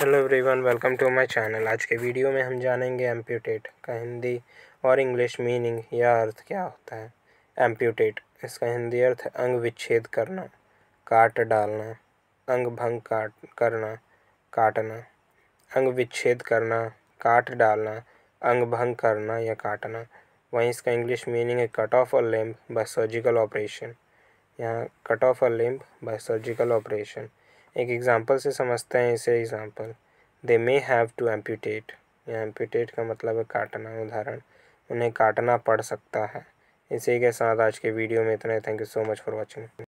hello everyone welcome to my channel आज के video में हम जानेंगे एम्प्यूटेट का हिंदी और इंग्लिश मीनिंग या अर्थ क्या होता है एम्प्यूटेट इसका हिंदी अर्थ अंग विच्छेद करना काट डालना अंग भंग काट करना काटना अंग विच्छेद करना काट डालना अंग भंग करना या काटना वहीं इसका इंग्लिश मीनिंग है cut off a limb by surgical operation यहाँ cut off a limb by surgical operation एक एग्ज़ाम्पल से समझते हैं इसे example they may have to amputate या एम्प्यूटेट का मतलब है काटना उदाहरण उन्हें काटना पड़ सकता है इसी के साथ आज के वीडियो में इतना thank you so much for watching